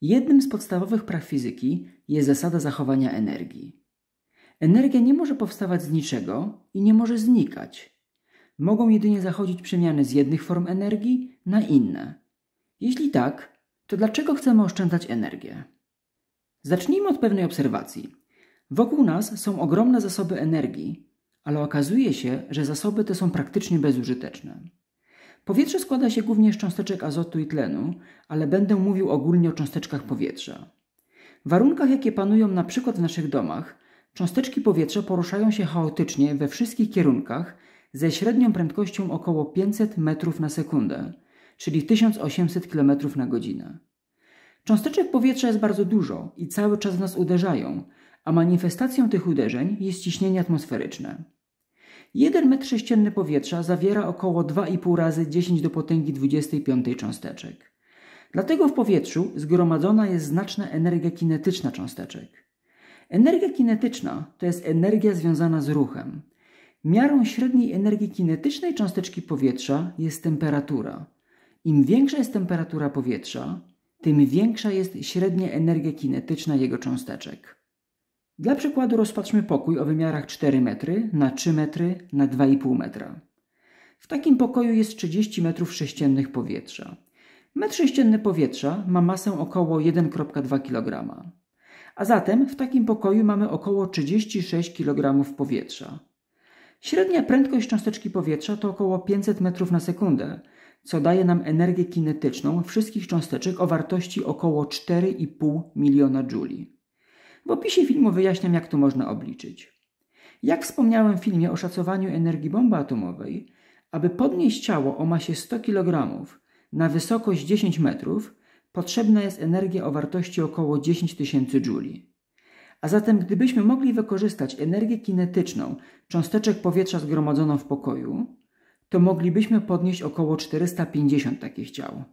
Jednym z podstawowych praw fizyki jest zasada zachowania energii. Energia nie może powstawać z niczego i nie może znikać. Mogą jedynie zachodzić przemiany z jednych form energii na inne. Jeśli tak, to dlaczego chcemy oszczędzać energię? Zacznijmy od pewnej obserwacji. Wokół nas są ogromne zasoby energii, ale okazuje się, że zasoby te są praktycznie bezużyteczne. Powietrze składa się głównie z cząsteczek azotu i tlenu, ale będę mówił ogólnie o cząsteczkach powietrza. W warunkach, jakie panują na przykład w naszych domach, cząsteczki powietrza poruszają się chaotycznie we wszystkich kierunkach ze średnią prędkością około 500 metrów na sekundę, czyli 1800 km na godzinę. Cząsteczek powietrza jest bardzo dużo i cały czas w nas uderzają, a manifestacją tych uderzeń jest ciśnienie atmosferyczne. 1 m3 powietrza zawiera około 2,5 razy 10 do potęgi 25 cząsteczek. Dlatego w powietrzu zgromadzona jest znaczna energia kinetyczna cząsteczek. Energia kinetyczna to jest energia związana z ruchem. Miarą średniej energii kinetycznej cząsteczki powietrza jest temperatura. Im większa jest temperatura powietrza, tym większa jest średnia energia kinetyczna jego cząsteczek. Dla przykładu rozpatrzmy pokój o wymiarach 4 metry na 3 metry na 2,5 metra. W takim pokoju jest 30 metrów sześciennych powietrza. Metr sześcienny powietrza ma masę około 1,2 kg. A zatem w takim pokoju mamy około 36 kg powietrza. Średnia prędkość cząsteczki powietrza to około 500 metrów na sekundę, co daje nam energię kinetyczną wszystkich cząsteczek o wartości około 4,5 miliona Joule. W opisie filmu wyjaśniam, jak to można obliczyć. Jak wspomniałem w filmie o szacowaniu energii bomby atomowej, aby podnieść ciało o masie 100 kg na wysokość 10 metrów, potrzebna jest energia o wartości około 10 tysięcy Juli. A zatem gdybyśmy mogli wykorzystać energię kinetyczną cząsteczek powietrza zgromadzoną w pokoju, to moglibyśmy podnieść około 450 takich ciał.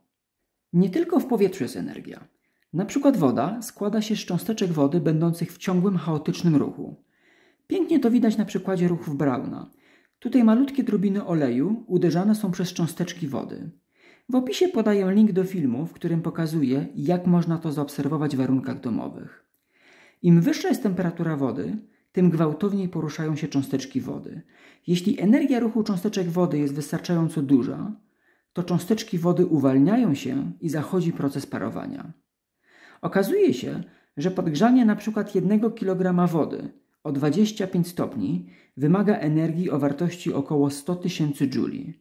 Nie tylko w powietrzu jest energia. Na przykład woda składa się z cząsteczek wody będących w ciągłym, chaotycznym ruchu. Pięknie to widać na przykładzie ruchów Brauna. Tutaj malutkie drobiny oleju uderzane są przez cząsteczki wody. W opisie podaję link do filmu, w którym pokazuję, jak można to zaobserwować w warunkach domowych. Im wyższa jest temperatura wody, tym gwałtowniej poruszają się cząsteczki wody. Jeśli energia ruchu cząsteczek wody jest wystarczająco duża, to cząsteczki wody uwalniają się i zachodzi proces parowania. Okazuje się, że podgrzanie np. 1 kg wody o 25 stopni wymaga energii o wartości około 100 tysięcy Juli.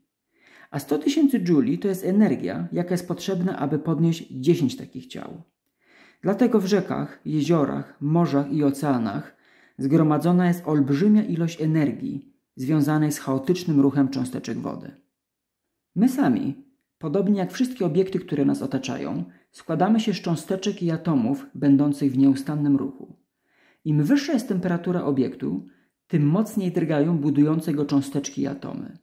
A 100 tysięcy Juli to jest energia, jaka jest potrzebna, aby podnieść 10 takich ciał. Dlatego w rzekach, jeziorach, morzach i oceanach zgromadzona jest olbrzymia ilość energii związanej z chaotycznym ruchem cząsteczek wody. My sami Podobnie jak wszystkie obiekty, które nas otaczają, składamy się z cząsteczek i atomów będących w nieustannym ruchu. Im wyższa jest temperatura obiektu, tym mocniej drgają budujące go cząsteczki i atomy.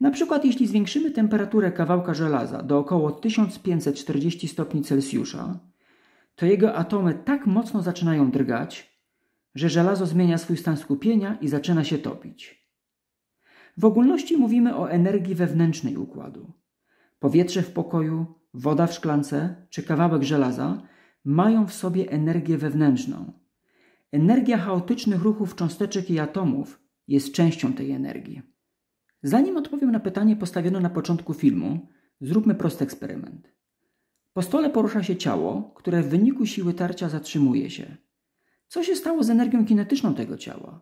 Na przykład jeśli zwiększymy temperaturę kawałka żelaza do około 1540 stopni Celsjusza, to jego atomy tak mocno zaczynają drgać, że żelazo zmienia swój stan skupienia i zaczyna się topić. W ogólności mówimy o energii wewnętrznej układu. Powietrze w pokoju, woda w szklance czy kawałek żelaza mają w sobie energię wewnętrzną. Energia chaotycznych ruchów cząsteczek i atomów jest częścią tej energii. Zanim odpowiem na pytanie postawione na początku filmu, zróbmy prosty eksperyment. Po stole porusza się ciało, które w wyniku siły tarcia zatrzymuje się. Co się stało z energią kinetyczną tego ciała?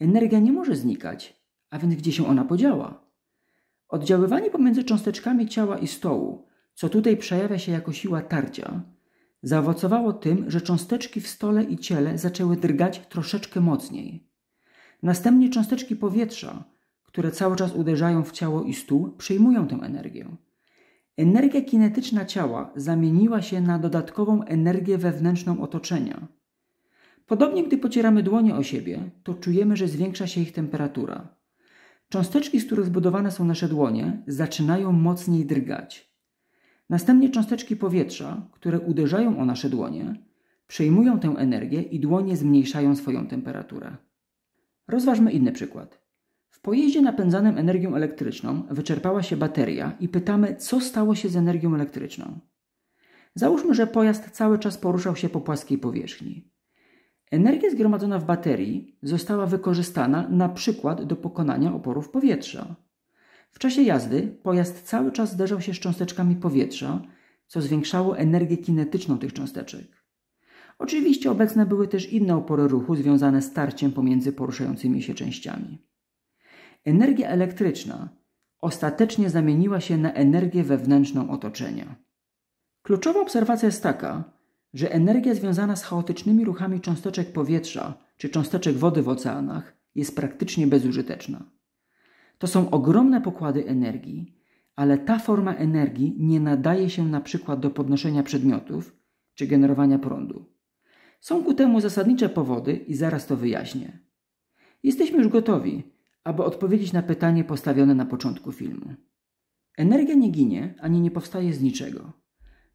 Energia nie może znikać, a więc gdzie się ona podziała? Oddziaływanie pomiędzy cząsteczkami ciała i stołu, co tutaj przejawia się jako siła tarcia, zaowocowało tym, że cząsteczki w stole i ciele zaczęły drgać troszeczkę mocniej. Następnie cząsteczki powietrza, które cały czas uderzają w ciało i stół, przyjmują tę energię. Energia kinetyczna ciała zamieniła się na dodatkową energię wewnętrzną otoczenia. Podobnie, gdy pocieramy dłonie o siebie, to czujemy, że zwiększa się ich temperatura. Cząsteczki, z których zbudowane są nasze dłonie, zaczynają mocniej drgać. Następnie cząsteczki powietrza, które uderzają o nasze dłonie, przejmują tę energię i dłonie zmniejszają swoją temperaturę. Rozważmy inny przykład. W pojeździe napędzanym energią elektryczną wyczerpała się bateria i pytamy, co stało się z energią elektryczną. Załóżmy, że pojazd cały czas poruszał się po płaskiej powierzchni. Energia zgromadzona w baterii została wykorzystana na przykład do pokonania oporów powietrza. W czasie jazdy pojazd cały czas zderzał się z cząsteczkami powietrza, co zwiększało energię kinetyczną tych cząsteczek. Oczywiście obecne były też inne opory ruchu związane z tarciem pomiędzy poruszającymi się częściami. Energia elektryczna ostatecznie zamieniła się na energię wewnętrzną otoczenia. Kluczowa obserwacja jest taka, że energia związana z chaotycznymi ruchami cząsteczek powietrza czy cząsteczek wody w oceanach jest praktycznie bezużyteczna. To są ogromne pokłady energii, ale ta forma energii nie nadaje się na przykład do podnoszenia przedmiotów czy generowania prądu. Są ku temu zasadnicze powody i zaraz to wyjaśnię. Jesteśmy już gotowi, aby odpowiedzieć na pytanie postawione na początku filmu. Energia nie ginie ani nie powstaje z niczego.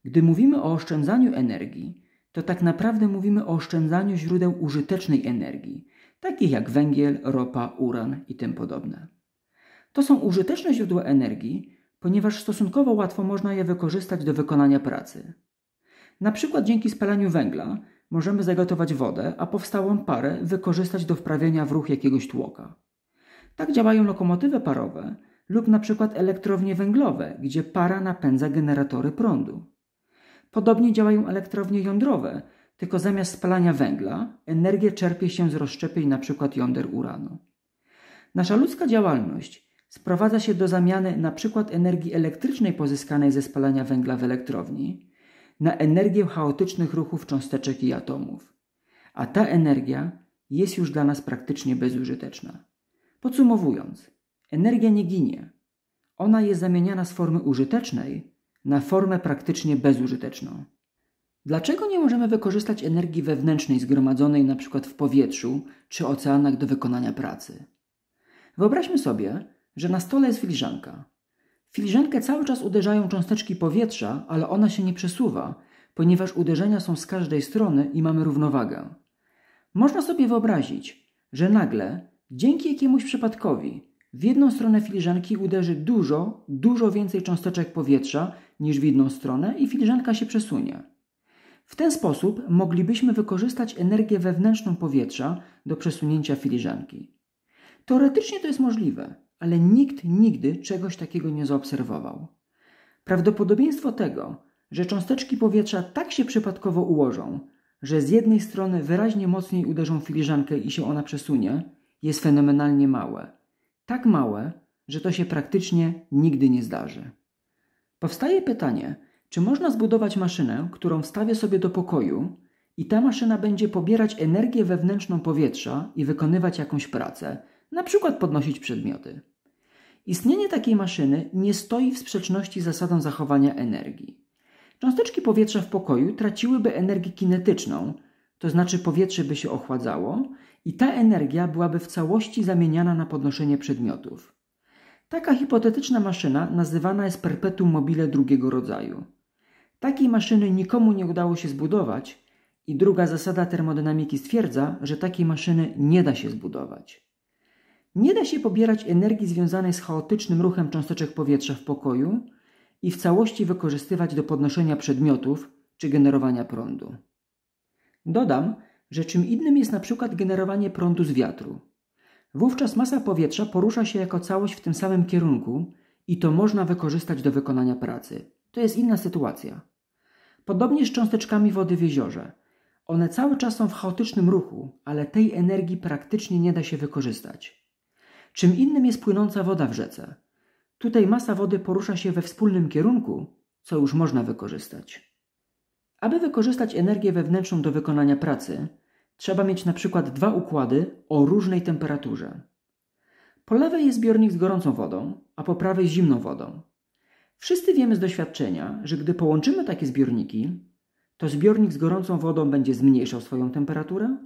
Gdy mówimy o oszczędzaniu energii, to tak naprawdę mówimy o oszczędzaniu źródeł użytecznej energii, takich jak węgiel, ropa, uran i tym podobne. To są użyteczne źródła energii, ponieważ stosunkowo łatwo można je wykorzystać do wykonania pracy. Na przykład dzięki spalaniu węgla możemy zagotować wodę, a powstałą parę wykorzystać do wprawienia w ruch jakiegoś tłoka. Tak działają lokomotywy parowe lub na przykład elektrownie węglowe, gdzie para napędza generatory prądu. Podobnie działają elektrownie jądrowe, tylko zamiast spalania węgla, energię czerpie się z rozszczepień np. jąder uranu. Nasza ludzka działalność sprowadza się do zamiany np. energii elektrycznej pozyskanej ze spalania węgla w elektrowni na energię chaotycznych ruchów cząsteczek i atomów. A ta energia jest już dla nas praktycznie bezużyteczna. Podsumowując, energia nie ginie. Ona jest zamieniana z formy użytecznej na formę praktycznie bezużyteczną. Dlaczego nie możemy wykorzystać energii wewnętrznej zgromadzonej np. w powietrzu czy oceanach do wykonania pracy? Wyobraźmy sobie, że na stole jest filiżanka. W filiżankę cały czas uderzają cząsteczki powietrza, ale ona się nie przesuwa, ponieważ uderzenia są z każdej strony i mamy równowagę. Można sobie wyobrazić, że nagle, dzięki jakiemuś przypadkowi, w jedną stronę filiżanki uderzy dużo, dużo więcej cząsteczek powietrza niż w jedną stronę i filiżanka się przesunie. W ten sposób moglibyśmy wykorzystać energię wewnętrzną powietrza do przesunięcia filiżanki. Teoretycznie to jest możliwe, ale nikt nigdy czegoś takiego nie zaobserwował. Prawdopodobieństwo tego, że cząsteczki powietrza tak się przypadkowo ułożą, że z jednej strony wyraźnie mocniej uderzą filiżankę i się ona przesunie, jest fenomenalnie małe. Tak małe, że to się praktycznie nigdy nie zdarzy. Powstaje pytanie, czy można zbudować maszynę, którą wstawię sobie do pokoju i ta maszyna będzie pobierać energię wewnętrzną powietrza i wykonywać jakąś pracę, na przykład podnosić przedmioty. Istnienie takiej maszyny nie stoi w sprzeczności z zasadą zachowania energii. Cząsteczki powietrza w pokoju traciłyby energię kinetyczną, to znaczy powietrze by się ochładzało i ta energia byłaby w całości zamieniana na podnoszenie przedmiotów. Taka hipotetyczna maszyna nazywana jest perpetuum mobile drugiego rodzaju. Takiej maszyny nikomu nie udało się zbudować i druga zasada termodynamiki stwierdza, że takiej maszyny nie da się zbudować. Nie da się pobierać energii związanej z chaotycznym ruchem cząsteczek powietrza w pokoju i w całości wykorzystywać do podnoszenia przedmiotów czy generowania prądu. Dodam, że czym innym jest na przykład generowanie prądu z wiatru. Wówczas masa powietrza porusza się jako całość w tym samym kierunku i to można wykorzystać do wykonania pracy. To jest inna sytuacja. Podobnie z cząsteczkami wody w jeziorze. One cały czas są w chaotycznym ruchu, ale tej energii praktycznie nie da się wykorzystać. Czym innym jest płynąca woda w rzece. Tutaj masa wody porusza się we wspólnym kierunku, co już można wykorzystać. Aby wykorzystać energię wewnętrzną do wykonania pracy, trzeba mieć na przykład dwa układy o różnej temperaturze. Po lewej jest zbiornik z gorącą wodą, a po prawej z zimną wodą. Wszyscy wiemy z doświadczenia, że gdy połączymy takie zbiorniki, to zbiornik z gorącą wodą będzie zmniejszał swoją temperaturę,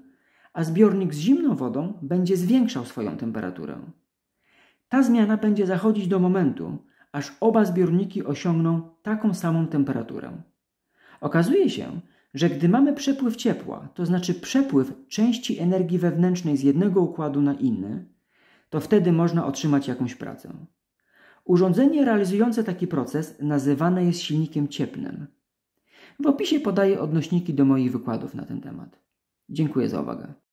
a zbiornik z zimną wodą będzie zwiększał swoją temperaturę. Ta zmiana będzie zachodzić do momentu, aż oba zbiorniki osiągną taką samą temperaturę. Okazuje się, że gdy mamy przepływ ciepła, to znaczy przepływ części energii wewnętrznej z jednego układu na inny, to wtedy można otrzymać jakąś pracę. Urządzenie realizujące taki proces nazywane jest silnikiem cieplnym. W opisie podaję odnośniki do moich wykładów na ten temat. Dziękuję za uwagę.